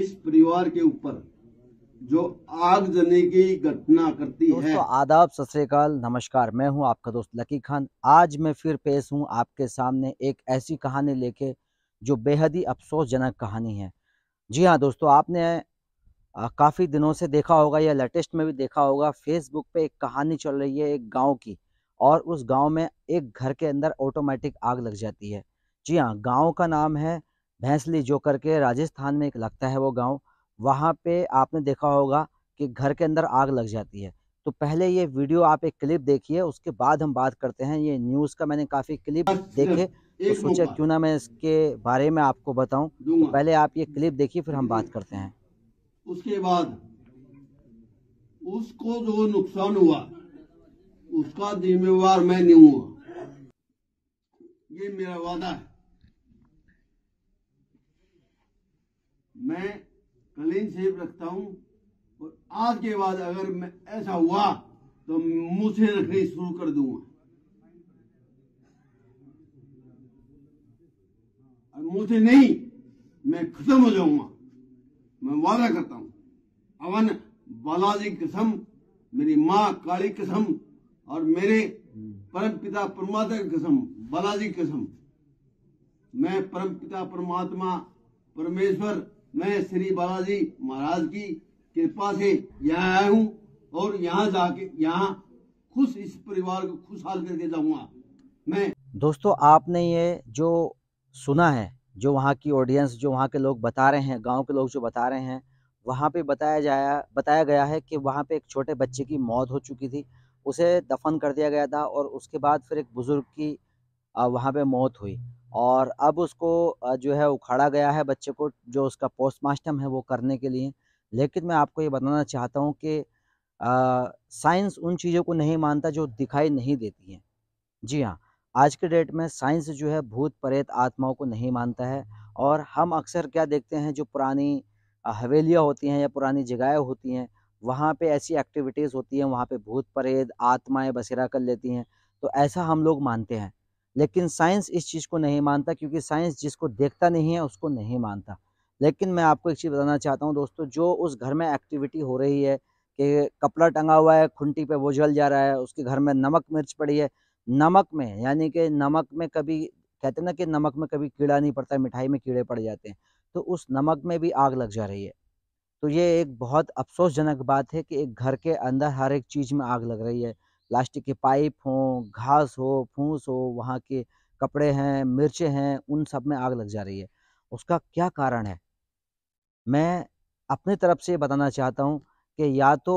इस परिवार के ऊपर जो आग जने की घटना करती दोस्तों, है आदाब सत नमस्कार मैं हूं आपका दोस्त लकी खान आज मैं फिर पेश हूं आपके सामने एक ऐसी कहानी लेके जो बेहद ही अफसोसजनक कहानी है जी हाँ दोस्तों आपने काफ़ी दिनों से देखा होगा या लेटेस्ट में भी देखा होगा फेसबुक पे एक कहानी चल रही है एक गांव की और उस गांव में एक घर के अंदर ऑटोमेटिक आग लग जाती है जी हाँ गांव का नाम है भैंसली जो करके राजस्थान में एक लगता है वो गांव वहाँ पे आपने देखा होगा कि घर के अंदर आग लग जाती है तो पहले ये वीडियो आप एक क्लिप देखिए उसके बाद हम बात करते हैं ये न्यूज़ का मैंने काफ़ी हाँ, क्लिप देखे तो सोचा क्यों ना मैं इसके बारे में आपको बताऊं तो पहले आप ये क्लिप देखिए फिर हम बात करते हैं उसके बाद उसको जो नुकसान हुआ उसका जिम्मेवार मैं नहीं हुआ ये मेरा वादा है मैं क्लीन शेप रखता हूं और आज के बाद अगर मैं ऐसा हुआ तो मुझे रखनी शुरू कर दूंगा और मुझे नहीं मैं खत्म हो जाऊंगा मैं वादा करता हूं अवन बालाजी कसम मेरी माँ काली कसम और मेरे परम पिता परमात्मा की कसम बालाजी कसम मैं परम पिता परमात्मा परमेश्वर मैं श्री बालाजी महाराज की कृपा से यहाँ आया हूँ और यहाँ जाके यहाँ खुश इस परिवार को खुशहाल करके जाऊंगा मैं दोस्तों आपने ये जो सुना है जो वहाँ की ऑडियंस जो वहाँ के लोग बता रहे हैं गांव के लोग जो बता रहे हैं वहाँ पे बताया जाया बताया गया है कि वहाँ पे एक छोटे बच्चे की मौत हो चुकी थी उसे दफन कर दिया गया था और उसके बाद फिर एक बुज़ुर्ग की वहाँ पे मौत हुई और अब उसको जो है उखाड़ा गया है बच्चे को जो उसका पोस्टमार्टम है वो करने के लिए लेकिन मैं आपको ये बताना चाहता हूँ कि साइंस उन चीज़ों को नहीं मानता जो दिखाई नहीं देती हैं जी हाँ आज के डेट में साइंस जो है भूत प्रेत आत्माओं को नहीं मानता है और हम अक्सर क्या देखते हैं जो पुरानी हवेलियाँ होती हैं या पुरानी जगहें होती हैं वहाँ पे ऐसी एक्टिविटीज़ होती हैं वहाँ पे भूत प्रेत आत्माएं बसेरा कर लेती हैं तो ऐसा हम लोग मानते हैं लेकिन साइंस इस चीज़ को नहीं मानता क्योंकि साइंस जिसको देखता नहीं है उसको नहीं मानता लेकिन मैं आपको एक चीज़ बताना चाहता हूँ दोस्तों जो उस घर में एक्टिविटी हो रही है कि कपड़ा टंगा हुआ है खुंटी पे वो जल जा रहा है उसके घर में नमक मिर्च पड़ी है नमक में यानी कि नमक में कभी कहते ना कि नमक में कभी कीड़ा नहीं पड़ता मिठाई में कीड़े पड़ जाते हैं तो उस नमक में भी आग लग जा रही है तो ये एक बहुत अफसोसजनक बात है कि एक घर के अंदर हर एक चीज़ में आग लग रही है प्लास्टिक के पाइप हों घास हो फूस हो वहाँ के कपड़े हैं मिर्चें हैं उन सब में आग लग जा रही है उसका क्या कारण है मैं अपनी तरफ से बताना चाहता हूँ कि या तो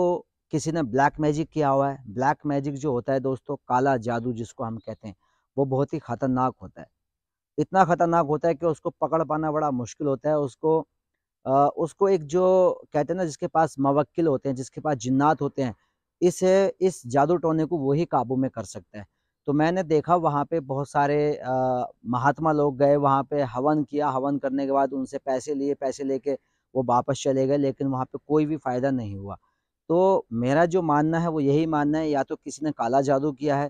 किसी ने ब्लैक मैजिक किया हुआ है ब्लैक मैजिक जो होता है दोस्तों काला जादू जिसको हम कहते हैं वो बहुत ही ख़तरनाक होता है इतना ख़तरनाक होता है कि उसको पकड़ पाना बड़ा मुश्किल होता है उसको आ, उसको एक जो कहते हैं ना जिसके पास मवक्किल होते हैं जिसके पास जिन्नात होते हैं इस इस जादू टोने को वही काबू में कर सकता है तो मैंने देखा वहाँ पे बहुत सारे आ, महात्मा लोग गए वहाँ पे हवन किया हवन करने के बाद उनसे पैसे लिए पैसे लेके वो वापस चले गए लेकिन वहाँ पे कोई भी फ़ायदा नहीं हुआ तो मेरा जो मानना है वो यही मानना है या तो किसी ने काला जादू किया है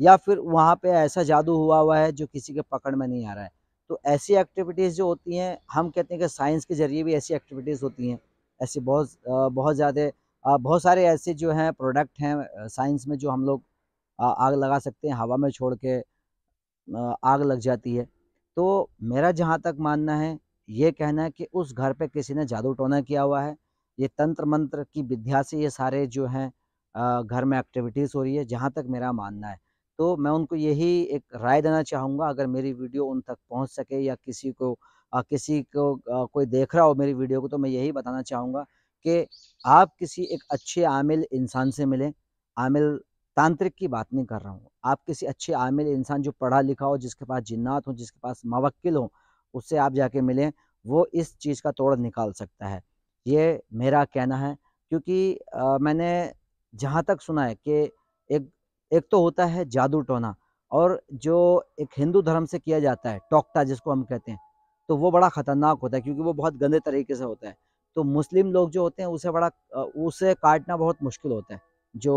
या फिर वहाँ पे ऐसा जादू हुआ हुआ है जो किसी के पकड़ में नहीं आ रहा है तो ऐसी एक्टिविटीज़ जो होती हैं हम कहते हैं कि साइंस के ज़रिए भी ऐसी एक्टिविटीज़ होती हैं ऐसी बहुत बहुत ज़्यादा बहुत सारे ऐसे जो हैं प्रोडक्ट हैं साइंस में जो हम लोग आग लगा सकते हैं हवा में छोड़ के आग लग जाती है तो मेरा जहाँ तक मानना है ये कहना है कि उस घर पे किसी ने जादू टोना किया हुआ है ये तंत्र मंत्र की विद्या से ये सारे जो हैं घर में एक्टिविटीज़ हो रही है जहाँ तक मेरा मानना है तो मैं उनको यही एक राय देना चाहूँगा अगर मेरी वीडियो उन तक पहुँच सके या किसी को किसी को कोई देख रहा हो मेरी वीडियो को तो मैं यही बताना चाहूँगा कि आप किसी एक अच्छे आमिल इंसान से मिलें आमिल तांत्रिक की बात नहीं कर रहा हूँ आप किसी अच्छे आमिल इंसान जो पढ़ा लिखा हो जिसके पास जिन्नात हो जिसके पास मवक्ल हो उससे आप जाके मिलें वो इस चीज़ का तोड़ निकाल सकता है ये मेरा कहना है क्योंकि आ, मैंने जहाँ तक सुना है कि एक एक तो होता है जादू टोना और जो एक हिंदू धर्म से किया जाता है टोकता जिसको हम कहते हैं तो वो बड़ा ख़तरनाक होता है क्योंकि वो बहुत गंदे तरीके से होता है तो मुस्लिम लोग जो होते हैं उसे बड़ा उसे काटना बहुत मुश्किल होता है जो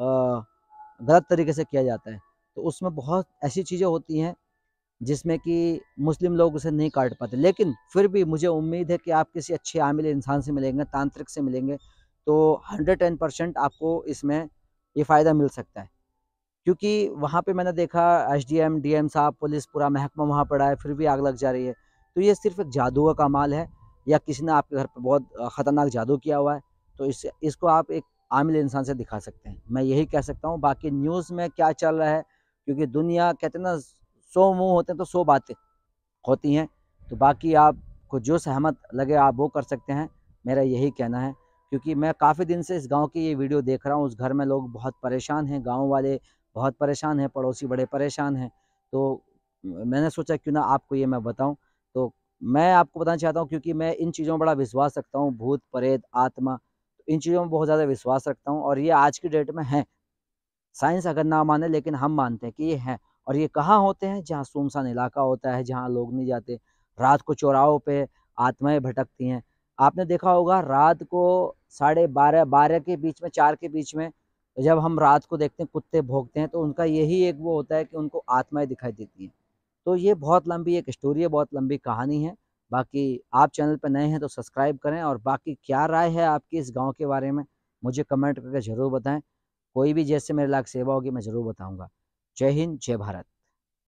गलत तरीके से किया जाता है तो उसमें बहुत ऐसी चीज़ें होती हैं जिसमें कि मुस्लिम लोग उसे नहीं काट पाते लेकिन फिर भी मुझे उम्मीद है कि आप किसी अच्छे आमिल इंसान से मिलेंगे तांत्रिक से मिलेंगे तो हंड्रेड टेन परसेंट आपको इसमें ये फ़ायदा मिल सकता है क्योंकि वहाँ पे मैंने देखा S D M D M साहब पुलिस पूरा महकमा वहाँ पड़ा है फिर भी आग लग जा रही है तो ये सिर्फ एक जादू का कमाल है या किसी ने आपके घर पर बहुत ख़तरनाक जादू किया हुआ है तो इस इसको आप एक आमिल इंसान से दिखा सकते हैं मैं यही कह सकता हूँ बाकी न्यूज़ में क्या चल रहा है क्योंकि दुनिया कहते ना सौ मुँह होते हैं तो सौ बातें होती हैं तो बाकी आपको जो सहमत लगे आप वो कर सकते हैं मेरा यही कहना है क्योंकि मैं काफ़ी दिन से इस गांव की ये वीडियो देख रहा हूँ उस घर में लोग बहुत परेशान हैं गांव वाले बहुत परेशान हैं पड़ोसी बड़े परेशान हैं तो मैंने सोचा क्यों ना आपको ये मैं बताऊं मैं आपको बताना चाहता हूँ क्योंकि मैं इन चीज़ों में बड़ा विश्वास रखता हूँ भूत प्रेत आत्मा तो इन चीज़ों में बहुत ज़्यादा विश्वास रखता हूँ और ये आज की डेट में हैं साइंस अगर ना माने लेकिन हम मानते हैं कि ये हैं और ये कहाँ होते हैं जहाँ सुमसान इलाका होता है जहाँ लोग नहीं जाते रात को चौराहों पे आत्माएं भटकती हैं आपने देखा होगा रात को साढ़े बारह बारह के बीच में चार के बीच में जब हम रात को देखते हैं कुत्ते भोगते हैं तो उनका यही एक वो होता है कि उनको आत्माएं दिखाई देती हैं तो ये बहुत लंबी एक स्टोरी है बहुत लंबी कहानी है बाकी आप चैनल पर नए हैं तो सब्सक्राइब करें और बाकी क्या राय है आपकी इस गाँव के बारे में मुझे कमेंट करके ज़रूर बताएं कोई भी जैसे मेरे लाख सेवा होगी मैं ज़रूर बताऊँगा जय हिंद जय भारत